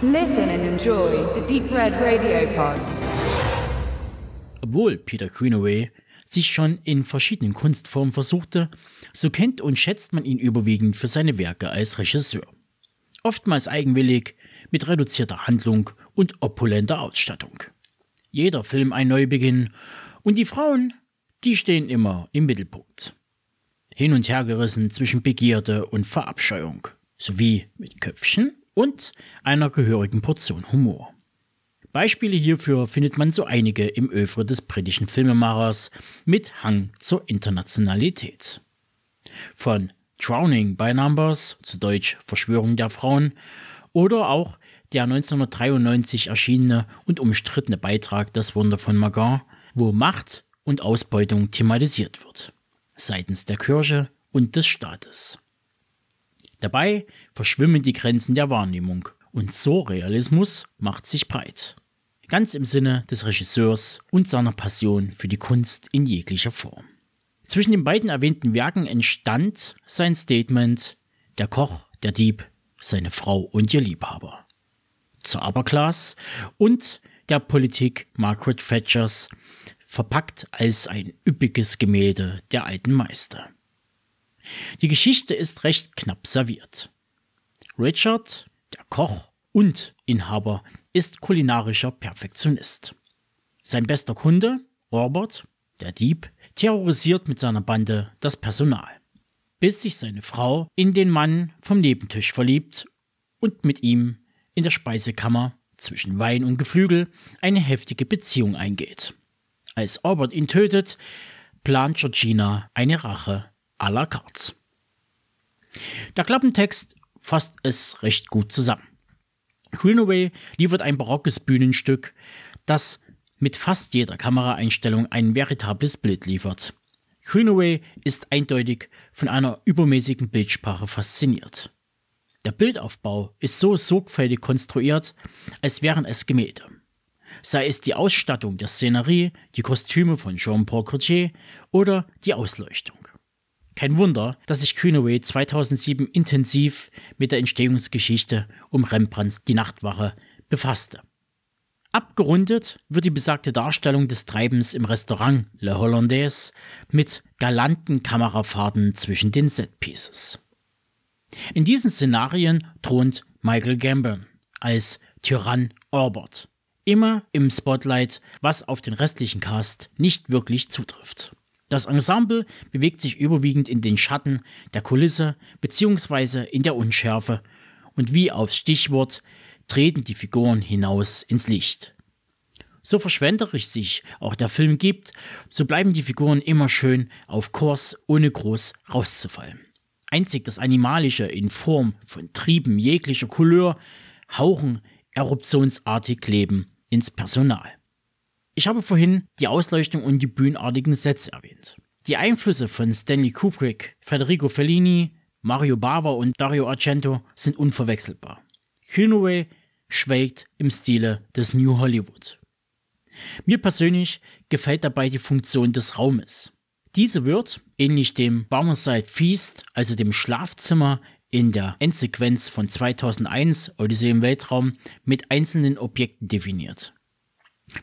Listen and enjoy the Deep Red Radio Pod. Obwohl Peter Greenaway sich schon in verschiedenen Kunstformen versuchte, so kennt und schätzt man ihn überwiegend für seine Werke als Regisseur. Oftmals eigenwillig, mit reduzierter Handlung und opulenter Ausstattung. Jeder Film ein Neubeginn und die Frauen, die stehen immer im Mittelpunkt. Hin und her gerissen zwischen Begierde und Verabscheuung, sowie mit Köpfchen und einer gehörigen Portion Humor. Beispiele hierfür findet man so einige im Övre des britischen Filmemachers mit Hang zur Internationalität. Von Drowning by Numbers, zu Deutsch Verschwörung der Frauen, oder auch der 1993 erschienene und umstrittene Beitrag Das Wunder von Magan, wo Macht und Ausbeutung thematisiert wird, seitens der Kirche und des Staates. Dabei verschwimmen die Grenzen der Wahrnehmung und Surrealismus macht sich breit. Ganz im Sinne des Regisseurs und seiner Passion für die Kunst in jeglicher Form. Zwischen den beiden erwähnten Werken entstand sein Statement Der Koch, der Dieb, seine Frau und ihr Liebhaber. Zur Upperclass und der Politik Margaret Thatchers, verpackt als ein üppiges Gemälde der alten Meister. Die Geschichte ist recht knapp serviert. Richard, der Koch und Inhaber, ist kulinarischer Perfektionist. Sein bester Kunde, Robert, der Dieb, terrorisiert mit seiner Bande das Personal, bis sich seine Frau in den Mann vom Nebentisch verliebt und mit ihm in der Speisekammer zwischen Wein und Geflügel eine heftige Beziehung eingeht. Als Albert ihn tötet, plant Georgina eine Rache à la carte. Der Klappentext fasst es recht gut zusammen. Greenaway liefert ein barockes Bühnenstück, das mit fast jeder Kameraeinstellung ein veritables Bild liefert. Greenaway ist eindeutig von einer übermäßigen Bildsprache fasziniert. Der Bildaufbau ist so sorgfältig konstruiert, als wären es Gemälde. Sei es die Ausstattung der Szenerie, die Kostüme von Jean-Paul Gaultier oder die Ausleuchtung. Kein Wunder, dass sich Greenaway 2007 intensiv mit der Entstehungsgeschichte um Rembrandts Die Nachtwache befasste. Abgerundet wird die besagte Darstellung des Treibens im Restaurant Le Hollandaise mit galanten Kamerafahrten zwischen den Setpieces. In diesen Szenarien thront Michael Gambon als Tyrann Orbert, immer im Spotlight, was auf den restlichen Cast nicht wirklich zutrifft. Das Ensemble bewegt sich überwiegend in den Schatten der Kulisse bzw. in der Unschärfe und wie aufs Stichwort treten die Figuren hinaus ins Licht. So verschwenderisch sich auch der Film gibt, so bleiben die Figuren immer schön auf Kurs, ohne groß rauszufallen. Einzig das Animalische in Form von Trieben jeglicher Couleur hauchen eruptionsartig Leben ins Personal. Ich habe vorhin die Ausleuchtung und die bühnenartigen Sets erwähnt. Die Einflüsse von Stanley Kubrick, Federico Fellini, Mario Bava und Dario Argento sind unverwechselbar. Hunaway schwelgt im Stile des New Hollywood. Mir persönlich gefällt dabei die Funktion des Raumes. Diese wird, ähnlich dem Barmerside Feast, also dem Schlafzimmer in der Endsequenz von 2001 Odyssee im Weltraum, mit einzelnen Objekten definiert.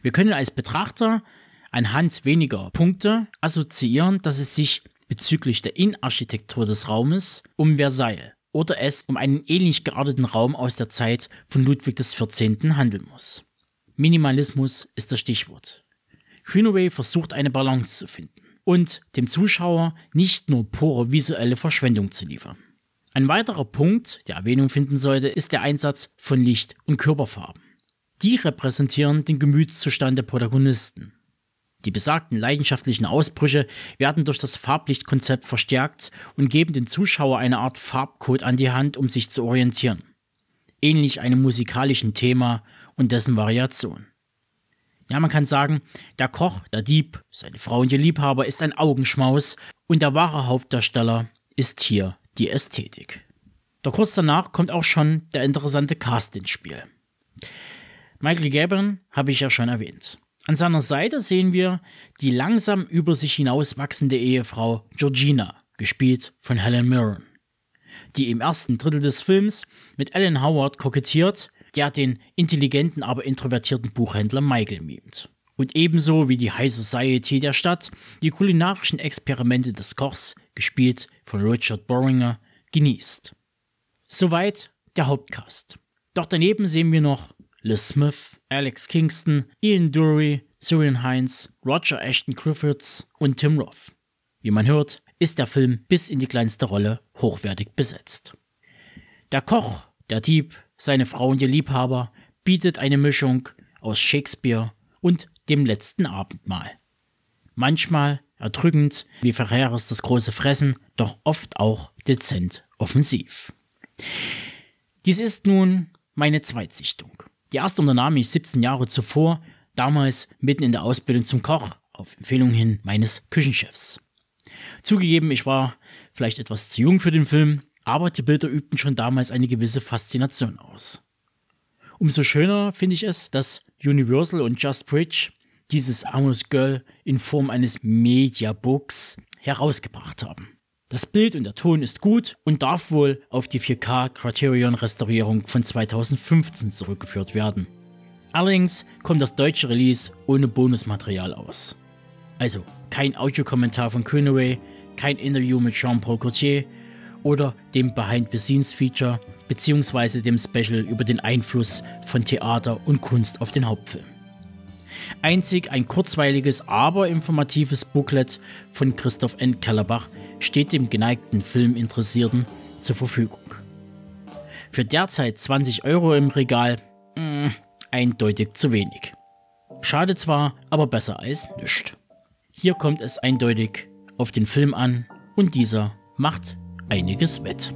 Wir können als Betrachter anhand weniger Punkte assoziieren, dass es sich bezüglich der Innenarchitektur des Raumes um Versailles oder es um einen ähnlich gearteten Raum aus der Zeit von Ludwig XIV. handeln muss. Minimalismus ist das Stichwort. Greenaway versucht eine Balance zu finden und dem Zuschauer nicht nur pure visuelle Verschwendung zu liefern. Ein weiterer Punkt, der Erwähnung finden sollte, ist der Einsatz von Licht und Körperfarben. Die repräsentieren den Gemütszustand der Protagonisten. Die besagten leidenschaftlichen Ausbrüche werden durch das Farblichtkonzept verstärkt und geben den Zuschauer eine Art Farbcode an die Hand, um sich zu orientieren. Ähnlich einem musikalischen Thema und dessen Variation. Ja, man kann sagen, der Koch, der Dieb, seine Frau und ihr Liebhaber ist ein Augenschmaus und der wahre Hauptdarsteller ist hier die Ästhetik. Doch kurz danach kommt auch schon der interessante Cast ins Spiel. Michael Gabon habe ich ja schon erwähnt. An seiner Seite sehen wir die langsam über sich hinauswachsende Ehefrau Georgina, gespielt von Helen Mirren, die im ersten Drittel des Films mit Alan Howard kokettiert, der den intelligenten, aber introvertierten Buchhändler Michael mimt. Und ebenso wie die High Society der Stadt die kulinarischen Experimente des Kochs, gespielt von Richard Boringer, genießt. Soweit der Hauptcast. Doch daneben sehen wir noch Liz Smith, Alex Kingston, Ian Dury, Syrian Hines, Roger Ashton Griffiths und Tim Roth. Wie man hört, ist der Film bis in die kleinste Rolle hochwertig besetzt. Der Koch, der Dieb, seine Frau und ihr Liebhaber bietet eine Mischung aus Shakespeare und dem letzten Abendmahl. Manchmal erdrückend, wie Ferreras das große Fressen, doch oft auch dezent offensiv. Dies ist nun meine Zweitsichtung. Die erste unternahm ich 17 Jahre zuvor, damals mitten in der Ausbildung zum Koch, auf Empfehlung hin meines Küchenchefs. Zugegeben, ich war vielleicht etwas zu jung für den Film, aber die Bilder übten schon damals eine gewisse Faszination aus. Umso schöner finde ich es, dass Universal und Just Bridge dieses Amos Girl in Form eines Mediabooks herausgebracht haben. Das Bild und der Ton ist gut und darf wohl auf die 4K Criterion Restaurierung von 2015 zurückgeführt werden. Allerdings kommt das deutsche Release ohne Bonusmaterial aus. Also kein Audiokommentar von Conaway, kein Interview mit Jean-Paul Gaultier oder dem Behind-the-Scenes-Feature bzw. dem Special über den Einfluss von Theater und Kunst auf den Hauptfilm. Einzig ein kurzweiliges, aber informatives Booklet von Christoph N. Kellerbach steht dem geneigten Filminteressierten zur Verfügung. Für derzeit 20 Euro im Regal, mh, hm, eindeutig zu wenig. Schade zwar, aber besser als nichts. Hier kommt es eindeutig auf den Film an und dieser macht einiges wett.